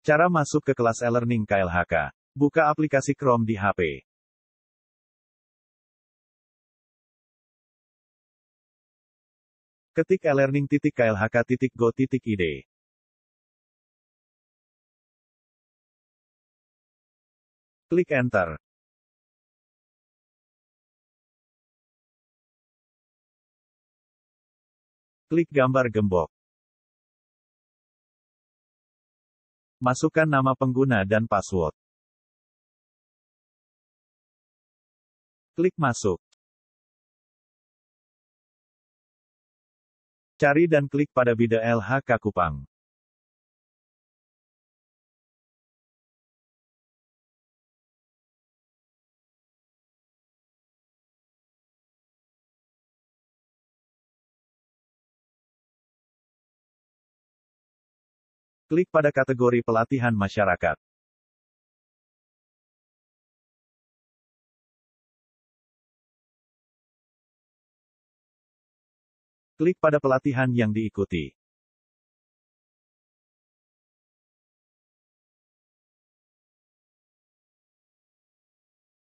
Cara masuk ke kelas e-learning KLHK. Buka aplikasi Chrome di HP. Ketik e e-learning.klhk.go.id. Klik Enter. Klik gambar gembok. Masukkan nama pengguna dan password. Klik masuk. Cari dan klik pada video LHK Kupang. Klik pada kategori pelatihan masyarakat. Klik pada pelatihan yang diikuti.